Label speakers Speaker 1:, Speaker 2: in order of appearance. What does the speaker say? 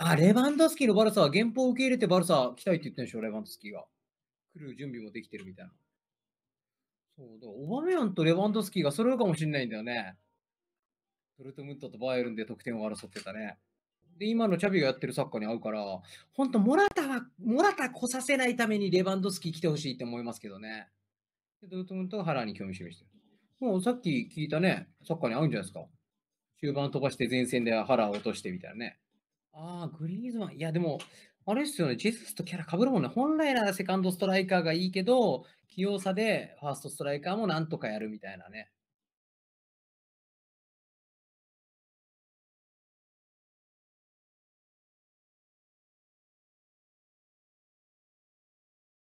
Speaker 1: あ、レバンドスキーのバルサは原稿を受け入れてバルサ来たいって言ってるんでしょ、レバンドスキーが。来る準備もできてるみたいな。そうだ、オバメヤンとレバンドスキーが揃うかもしれないんだよね。ドルトムントとバイエルンで得点を争ってたね。で、今のチャビがやってるサッカーに合うから、ほんと、モラタは、モラタ来させないためにレバンドスキー来てほしいって思いますけどね。で、ドルトムントは腹に興味示してる。もうさっき聞いたね、サッカーに合うんじゃないですか。終盤飛ばして前線で腹を落としてみたいなね。ああ、グリーズマン。いや、でも、あれですよね、ジェスとキャラかぶるもんね。本来ならセカンドストライカーがいいけど、器用さでファーストストライカーもなんとかやるみたいなね。